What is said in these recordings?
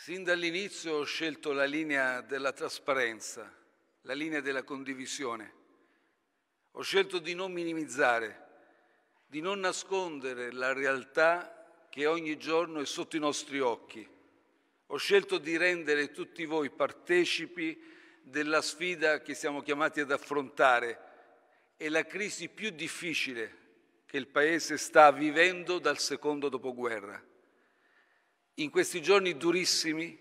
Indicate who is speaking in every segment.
Speaker 1: Sin dall'inizio ho scelto la linea della trasparenza, la linea della condivisione. Ho scelto di non minimizzare, di non nascondere la realtà che ogni giorno è sotto i nostri occhi. Ho scelto di rendere tutti voi partecipi della sfida che siamo chiamati ad affrontare è la crisi più difficile che il Paese sta vivendo dal secondo dopoguerra. In questi giorni durissimi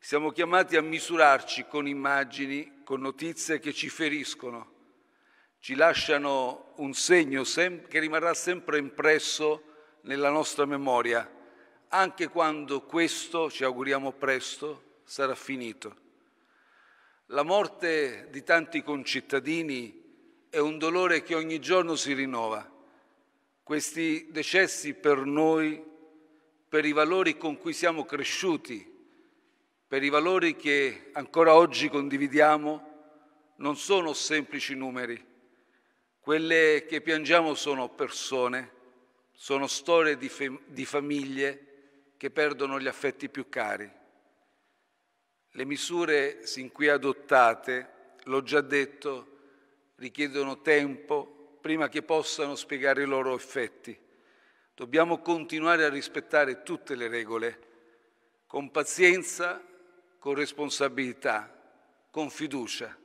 Speaker 1: siamo chiamati a misurarci con immagini, con notizie che ci feriscono, ci lasciano un segno che rimarrà sempre impresso nella nostra memoria, anche quando questo, ci auguriamo presto, sarà finito. La morte di tanti concittadini è un dolore che ogni giorno si rinnova. Questi decessi per noi per i valori con cui siamo cresciuti, per i valori che ancora oggi condividiamo, non sono semplici numeri. Quelle che piangiamo sono persone, sono storie di, fam- di famiglie che perdono gli affetti più cari. Le misure sin qui adottate, l'ho già detto, richiedono tempo prima che possano spiegare i loro effetti. Dobbiamo continuare a rispettare tutte le regole, con pazienza, con responsabilità, con fiducia.